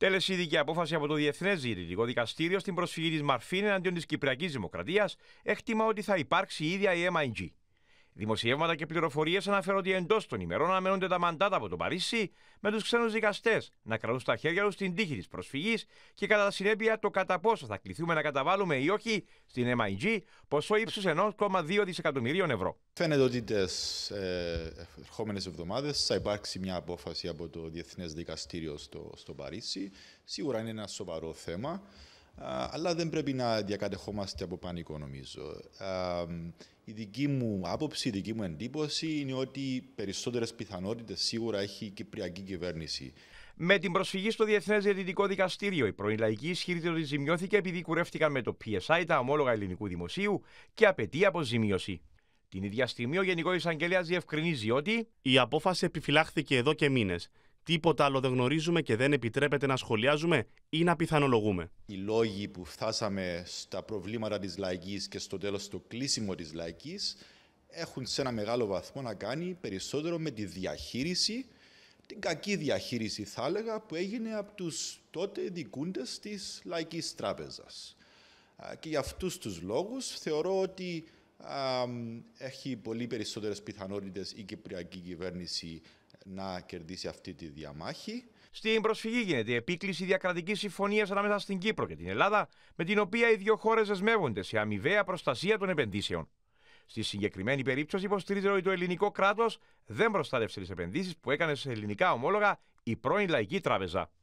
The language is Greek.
Τέλεσε ειδική απόφαση από το Διεθνές Ζηρητικό Δικαστήριο στην προσφυγή της Μαρφίν εναντίον της Κυπριακής Δημοκρατίας, έκτιμα ότι θα υπάρξει η ίδια η MIG. Δημοσιεύματα και πληροφορίες αναφέρονται εντός των ημερών αναμένονται τα μαντάτα από το Παρίσι με τους ξένους δικαστές να κρατούν στα χέρια τους την τύχη της προσφυγής και κατά τα συνέπεια το κατά πόσο θα κληθούμε να καταβάλουμε ή όχι στην MIG ποσό ύψους 1,2 δισεκατομμυρίων ευρώ. Φαίνεται ότι τις ε, ερχόμενες εβδομάδες θα υπάρξει μια απόφαση από το Διεθνές Δικαστήριο στο, στο Παρίσι. Σίγουρα είναι ένα σοβαρό θέμα αλλά δεν πρέπει να διακατεχόμαστε από πανικό νομίζω. Η δική μου άποψη, η δική μου εντύπωση είναι ότι περισσότερες πιθανότητες σίγουρα έχει η Κυπριακή κυβέρνηση. Με την προσφυγή στο Διεθνές Διαιτητικό Δικαστήριο, η πρώην λαϊκή ισχυρίζεται ότι ζημιώθηκε επειδή κουρεύτηκαν με το PSI τα ομόλογα ελληνικού δημοσίου και απαιτεί αποζημίωση. Την ίδια στιγμή, ο Γενικός Εισαγγελέας διευκρινίζει ότι. Η απόφαση επιφυλάχθηκε εδώ και μήνες τίποτα άλλο δεν γνωρίζουμε και δεν επιτρέπεται να σχολιάζουμε ή να πιθανολογούμε. Οι λόγοι που φτάσαμε στα προβλήματα της λαϊκής και στο τέλος το κλείσιμο της λαϊκής έχουν σε ένα μεγάλο βαθμό να κάνει περισσότερο με τη διαχείριση, την κακή διαχείριση θα έλεγα που έγινε από τους τότε δικούντες της Λαϊκής Τράπεζας. Και για αυτούς τους λόγους θεωρώ ότι έχει πολύ περισσότερες πιθανότητες η Κυπριακή κυβέρνηση να κερδίσει αυτή τη διαμάχη. Στην προσφυγή γίνεται η επίκληση διακρατικής συμφωνίας ανάμεσα στην Κύπρο και την Ελλάδα, με την οποία οι δύο χώρες δεσμεύονται σε αμοιβαία προστασία των επενδύσεων. Στη συγκεκριμένη περίπτωση, υποστηρίζεται ότι το ελληνικό κράτος δεν προστάτευσε τις επενδύσεις που έκανε σε ελληνικά ομόλογα η πρώην Λαϊκή Τράπεζα.